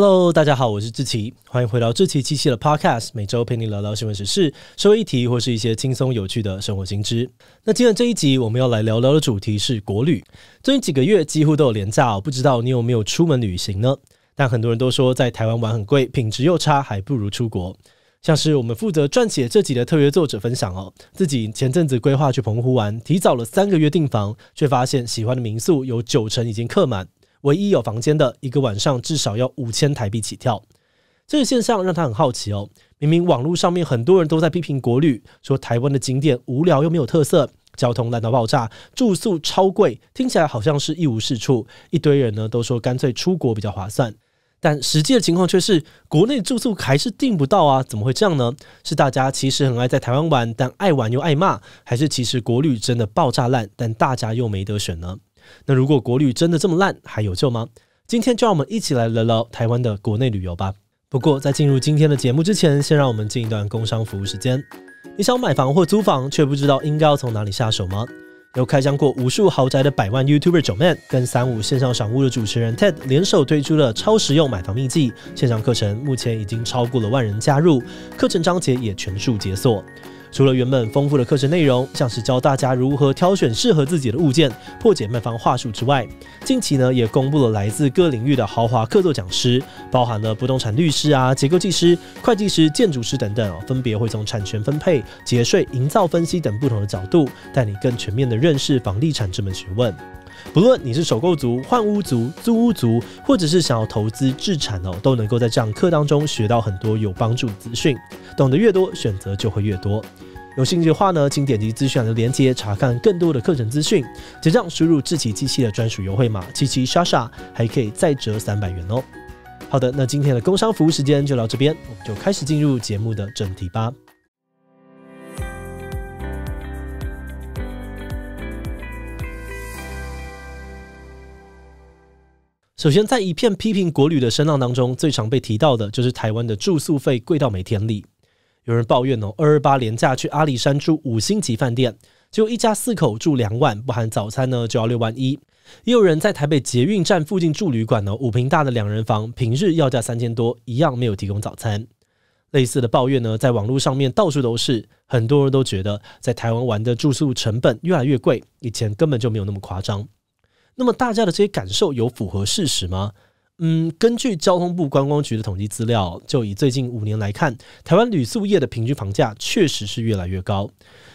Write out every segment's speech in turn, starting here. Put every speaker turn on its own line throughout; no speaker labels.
Hello，大家好，我是志奇，欢迎回到志奇机器的 Podcast，每周陪你聊聊新闻时事、社会议题或是一些轻松有趣的生活新知。那今天这一集我们要来聊聊的主题是国旅。最近几个月几乎都有廉价哦，不知道你有没有出门旅行呢？但很多人都说在台湾玩很贵，品质又差，还不如出国。像是我们负责撰写这集的特约作者分享哦，自己前阵子规划去澎湖玩，提早了三个月订房，却发现喜欢的民宿有九成已经客满。唯一有房间的一个晚上至少要五千台币起跳，这个现象让他很好奇哦。明明网络上面很多人都在批评国旅，说台湾的景点无聊又没有特色，交通烂到爆炸，住宿超贵，听起来好像是一无是处。一堆人呢都说干脆出国比较划算，但实际的情况却是国内住宿还是订不到啊？怎么会这样呢？是大家其实很爱在台湾玩，但爱玩又爱骂，还是其实国旅真的爆炸烂，但大家又没得选呢？那如果国旅真的这么烂，还有救吗？今天就让我们一起来聊聊台湾的国内旅游吧。不过在进入今天的节目之前，先让我们进一段工商服务时间。你想买房或租房，却不知道应该要从哪里下手吗？有开箱过无数豪宅的百万 YouTuber 九 man 跟三五线上赏物的主持人 Ted 联手推出了超实用买房秘籍线上课程，目前已经超过了万人加入，课程章节也全数解锁。除了原本丰富的课程内容，像是教大家如何挑选适合自己的物件、破解卖方话术之外，近期呢也公布了来自各领域的豪华客座讲师，包含了不动产律师啊、结构技师、会计师、建筑师等等，分别会从产权分配、节税、营造分析等不同的角度，带你更全面的认识房地产这门学问。不论你是首购族、换屋族、租屋族，或者是想要投资置产哦，都能够在这堂课当中学到很多有帮助资讯。懂得越多，选择就会越多。有兴趣的话呢，请点击资讯栏的链接查看更多的课程资讯。结账输入智奇机器的专属优惠码七七莎莎，还可以再折三百元哦。好的，那今天的工商服务时间就到这边，我们就开始进入节目的正题吧。首先，在一片批评国旅的声浪当中，最常被提到的就是台湾的住宿费贵到没天理。有人抱怨哦，二二八廉假去阿里山住五星级饭店，就一家四口住两晚，不含早餐呢，就要六万一。也有人在台北捷运站附近住旅馆呢，五坪大的两人房，平日要价三千多，一样没有提供早餐。类似的抱怨呢，在网络上面到处都是，很多人都觉得在台湾玩的住宿成本越来越贵，以前根本就没有那么夸张。那么大家的这些感受有符合事实吗？嗯，根据交通部观光局的统计资料，就以最近五年来看，台湾旅宿业的平均房价确实是越来越高。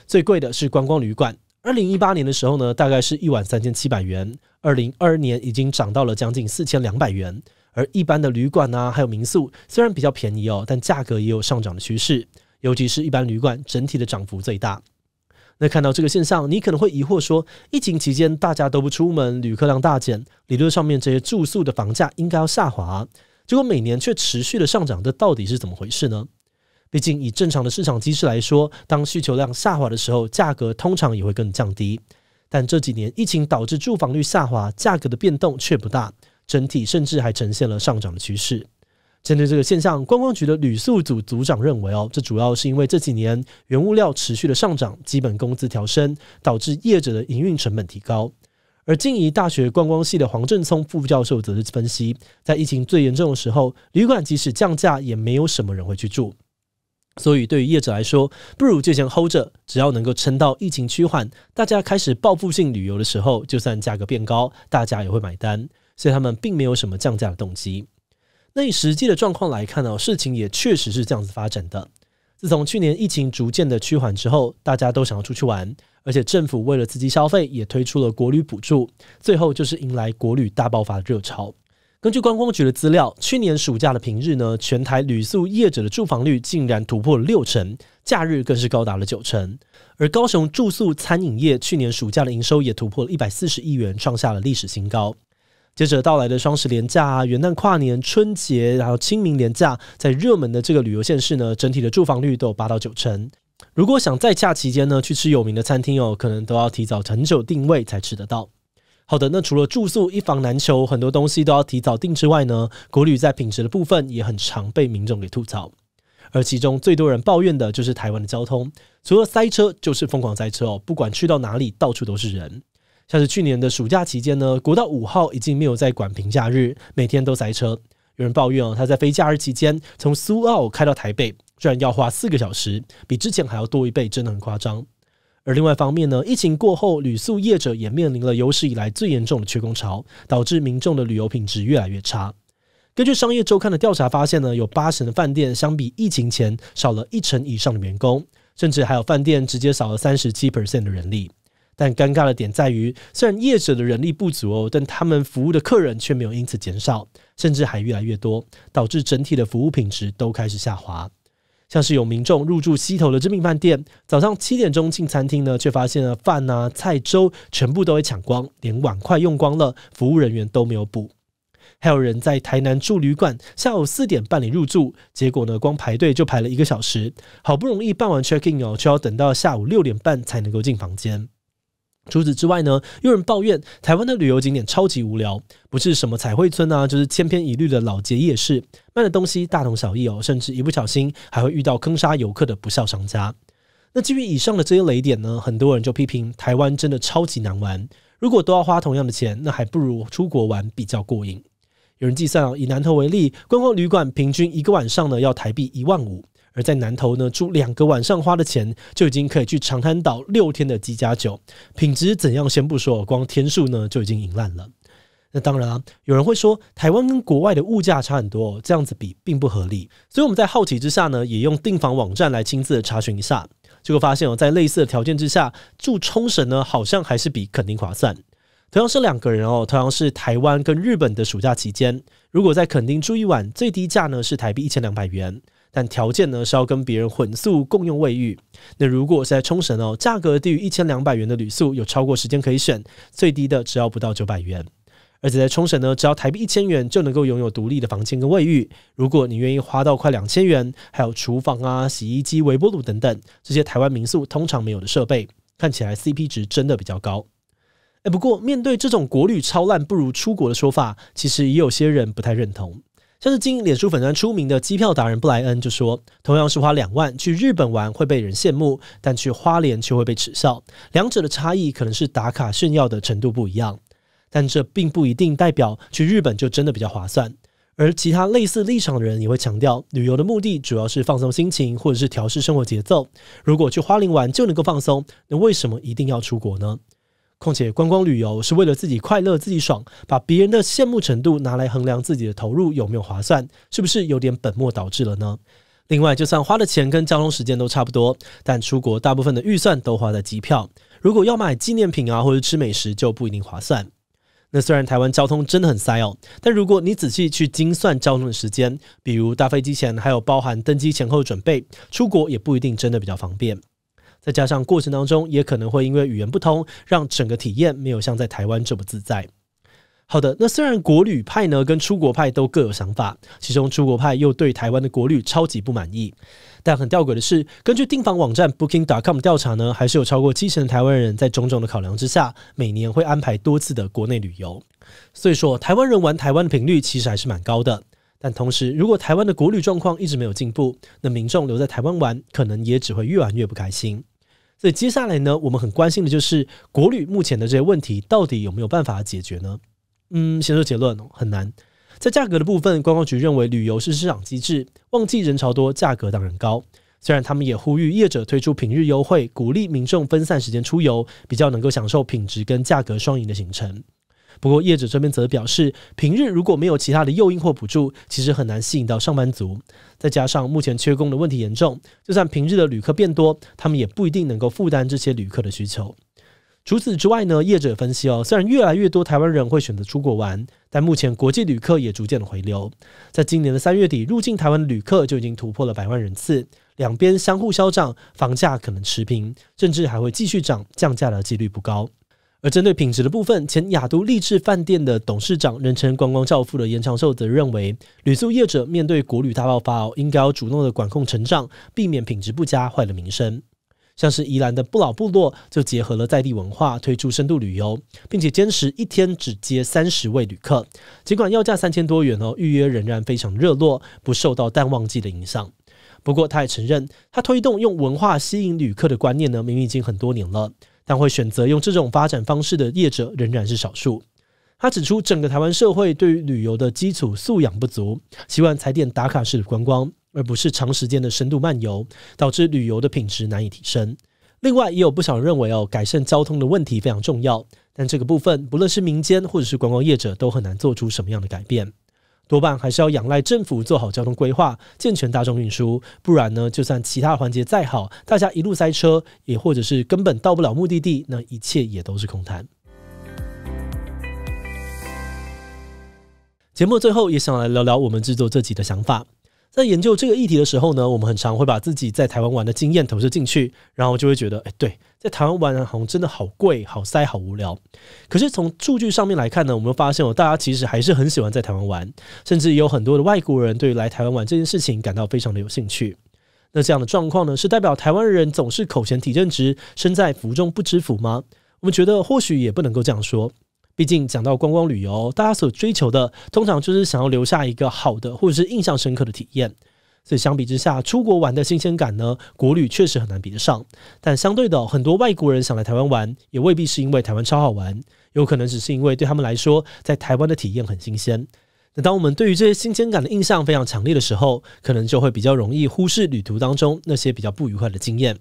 最贵的是观光旅馆，二零一八年的时候呢，大概是一万三千七百元，二零二二年已经涨到了将近四千两百元。而一般的旅馆啊，还有民宿，虽然比较便宜哦，但价格也有上涨的趋势，尤其是一般旅馆整体的涨幅最大。那看到这个现象，你可能会疑惑说：疫情期间大家都不出门，旅客量大减，理论上面这些住宿的房价应该要下滑，结果每年却持续的上涨，这到底是怎么回事呢？毕竟以正常的市场机制来说，当需求量下滑的时候，价格通常也会更降低，但这几年疫情导致住房率下滑，价格的变动却不大，整体甚至还呈现了上涨的趋势。针对这个现象，观光局的旅宿组组长认为，哦，这主要是因为这几年原物料持续的上涨，基本工资调升，导致业者的营运成本提高。而静宜大学观光系的黄振聪副教授则是分析，在疫情最严重的时候，旅馆即使降价，也没有什么人会去住。所以对于业者来说，不如就先 hold 着，只要能够撑到疫情趋缓，大家开始报复性旅游的时候，就算价格变高，大家也会买单。所以他们并没有什么降价的动机。那以实际的状况来看呢，事情也确实是这样子发展的。自从去年疫情逐渐的趋缓之后，大家都想要出去玩，而且政府为了刺激消费，也推出了国旅补助，最后就是迎来国旅大爆发的热潮。根据观光局的资料，去年暑假的平日呢，全台旅宿业者的住房率竟然突破了六成，假日更是高达了九成。而高雄住宿餐饮业去年暑假的营收也突破了一百四十亿元，创下了历史新高。接着到来的双十连假、元旦跨年、春节，然后清明连假，在热门的这个旅游县市呢，整体的住房率都有八到九成。如果想在假期间呢去吃有名的餐厅哦，可能都要提早很久定位才吃得到。好的，那除了住宿一房难求，很多东西都要提早定之外呢，国旅在品质的部分也很常被民众给吐槽。而其中最多人抱怨的就是台湾的交通，除了塞车就是疯狂塞车哦，不管去到哪里，到处都是人。像是去年的暑假期间呢，国道五号已经没有在管平假日，每天都塞车。有人抱怨哦，他在非假日期间从苏澳开到台北，居然要花四个小时，比之前还要多一倍，真的很夸张。而另外方面呢，疫情过后，旅宿业者也面临了有史以来最严重的缺工潮，导致民众的旅游品质越来越差。根据商业周刊的调查发现呢，有八成的饭店相比疫情前少了一成以上的员工，甚至还有饭店直接少了三十七 percent 的人力。但尴尬的点在于，虽然业者的人力不足哦，但他们服务的客人却没有因此减少，甚至还越来越多，导致整体的服务品质都开始下滑。像是有民众入住西头的知名饭店，早上七点钟进餐厅呢，却发现了饭啊、菜粥全部都被抢光，连碗筷用光了，服务人员都没有补。还有人在台南住旅馆，下午四点办理入住，结果呢，光排队就排了一个小时，好不容易办完 check in 哦，就要等到下午六点半才能够进房间。除此之外呢，有人抱怨台湾的旅游景点超级无聊，不是什么彩绘村啊，就是千篇一律的老街夜市，卖的东西大同小异哦，甚至一不小心还会遇到坑杀游客的不孝商家。那基于以上的这些雷点呢，很多人就批评台湾真的超级难玩。如果都要花同样的钱，那还不如出国玩比较过瘾。有人计算哦，以南投为例，观光旅馆平均一个晚上呢要台币一万五。而在南投呢，住两个晚上花的钱，就已经可以去长滩岛六天的鸡加酒，品质怎样先不说，光天数呢就已经赢烂了。那当然啊，有人会说，台湾跟国外的物价差很多，这样子比并不合理。所以我们在好奇之下呢，也用订房网站来亲自的查询一下，结果发现哦，在类似的条件之下，住冲绳呢，好像还是比垦丁划算。同样是两个人哦，同样是台湾跟日本的暑假期间，如果在垦丁住一晚，最低价呢是台币一千两百元。但条件呢是要跟别人混宿共用卫浴。那如果是在冲绳哦，价格低于一千两百元的旅宿有超过时间可以选，最低的只要不到九百元。而且在冲绳呢，只要台币一千元就能够拥有独立的房间跟卫浴。如果你愿意花到快两千元，还有厨房啊、洗衣机、微波炉等等这些台湾民宿通常没有的设备，看起来 CP 值真的比较高。哎，不过面对这种国旅超烂不如出国的说法，其实也有些人不太认同。像是经营脸书粉专出名的机票达人布莱恩就说，同样是花两万去日本玩会被人羡慕，但去花莲却会被耻笑。两者的差异可能是打卡炫耀的程度不一样，但这并不一定代表去日本就真的比较划算。而其他类似立场的人也会强调，旅游的目的主要是放松心情或者是调试生活节奏。如果去花莲玩就能够放松，那为什么一定要出国呢？况且，观光旅游是为了自己快乐、自己爽，把别人的羡慕程度拿来衡量自己的投入有没有划算，是不是有点本末倒置了呢？另外，就算花的钱跟交通时间都差不多，但出国大部分的预算都花在机票，如果要买纪念品啊或者吃美食，就不一定划算。那虽然台湾交通真的很塞哦，但如果你仔细去精算交通的时间，比如搭飞机前还有包含登机前后的准备，出国也不一定真的比较方便。再加上过程当中，也可能会因为语言不通，让整个体验没有像在台湾这么自在。好的，那虽然国旅派呢跟出国派都各有想法，其中出国派又对台湾的国旅超级不满意，但很吊诡的是，根据订房网站 Booking.com 调查呢，还是有超过七成的台湾人在种种的考量之下，每年会安排多次的国内旅游。所以说，台湾人玩台湾的频率其实还是蛮高的。但同时，如果台湾的国旅状况一直没有进步，那民众留在台湾玩，可能也只会越玩越不开心。所以接下来呢，我们很关心的就是国旅目前的这些问题到底有没有办法解决呢？嗯，先说结论很难。在价格的部分，观光局认为旅游是市场机制，旺季人潮多，价格当然高。虽然他们也呼吁业者推出平日优惠，鼓励民众分散时间出游，比较能够享受品质跟价格双赢的行程。不过，业者这边则表示，平日如果没有其他的诱因或补助，其实很难吸引到上班族。再加上目前缺工的问题严重，就算平日的旅客变多，他们也不一定能够负担这些旅客的需求。除此之外呢，业者分析哦，虽然越来越多台湾人会选择出国玩，但目前国际旅客也逐渐的回流。在今年的三月底，入境台湾旅客就已经突破了百万人次，两边相互消涨，房价可能持平，甚至还会继续涨，降价的几率不高。而针对品质的部分，前亚都励志饭店的董事长、人称“观光教父”的严长寿则认为，旅宿业者面对国旅大爆发哦，应该要主动的管控成长，避免品质不佳坏了名声。像是宜兰的不老部落就结合了在地文化，推出深度旅游，并且坚持一天只接三十位旅客。尽管要价三千多元哦，预约仍然非常热络，不受到淡旺季的影响。不过，他也承认，他推动用文化吸引旅客的观念呢，明明已经很多年了。但会选择用这种发展方式的业者仍然是少数。他指出，整个台湾社会对于旅游的基础素养不足，习惯踩点打卡式的观光，而不是长时间的深度漫游，导致旅游的品质难以提升。另外，也有不少人认为哦，改善交通的问题非常重要，但这个部分不论是民间或者是观光业者都很难做出什么样的改变。多半还是要仰赖政府做好交通规划、健全大众运输，不然呢，就算其他环节再好，大家一路塞车，也或者是根本到不了目的地，那一切也都是空谈。节目最后也想来聊聊我们制作这集的想法，在研究这个议题的时候呢，我们很常会把自己在台湾玩的经验投射进去，然后就会觉得，哎，对。在台湾玩好像真的好贵、好塞、好无聊。可是从数据上面来看呢，我们发现哦，大家其实还是很喜欢在台湾玩，甚至有很多的外国人对于来台湾玩这件事情感到非常的有兴趣。那这样的状况呢，是代表台湾人总是口嫌体正直，身在福中不知福吗？我们觉得或许也不能够这样说，毕竟讲到观光旅游，大家所追求的通常就是想要留下一个好的或者是印象深刻的体验。所以相比之下，出国玩的新鲜感呢，国旅确实很难比得上。但相对的，很多外国人想来台湾玩，也未必是因为台湾超好玩，有可能只是因为对他们来说，在台湾的体验很新鲜。那当我们对于这些新鲜感的印象非常强烈的时候，可能就会比较容易忽视旅途当中那些比较不愉快的经验，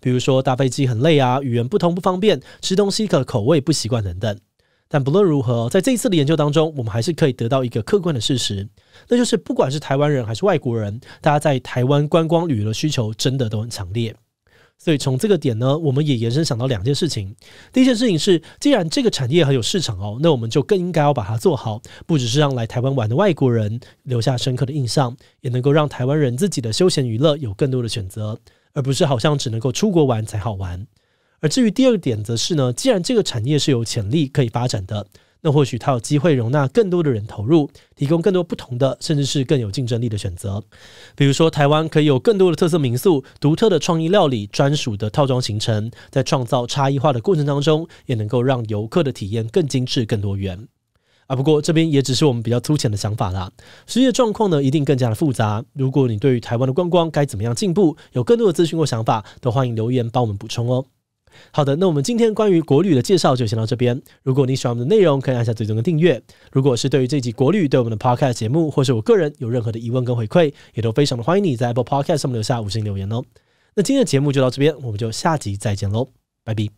比如说搭飞机很累啊，语言不通不方便，吃东西可口味不习惯等等。但不论如何，在这一次的研究当中，我们还是可以得到一个客观的事实，那就是不管是台湾人还是外国人，大家在台湾观光旅游的需求真的都很强烈。所以从这个点呢，我们也延伸想到两件事情。第一件事情是，既然这个产业很有市场哦，那我们就更应该要把它做好，不只是让来台湾玩的外国人留下深刻的印象，也能够让台湾人自己的休闲娱乐有更多的选择，而不是好像只能够出国玩才好玩。而至于第二点，则是呢，既然这个产业是有潜力可以发展的，那或许它有机会容纳更多的人投入，提供更多不同的，甚至是更有竞争力的选择。比如说，台湾可以有更多的特色民宿、独特的创意料理、专属的套装行程，在创造差异化的过程当中，也能够让游客的体验更精致、更多元。啊，不过这边也只是我们比较粗浅的想法啦，实际状况呢一定更加的复杂。如果你对于台湾的观光该怎么样进步，有更多的资讯或想法，都欢迎留言帮我们补充哦。好的，那我们今天关于国旅的介绍就先到这边。如果你喜欢我们的内容，可以按下最终的订阅。如果是对于这集国旅对我们的 podcast 节目，或是我个人有任何的疑问跟回馈，也都非常的欢迎你在 Apple Podcast 上留下五星留言哦。那今天的节目就到这边，我们就下集再见喽，拜拜。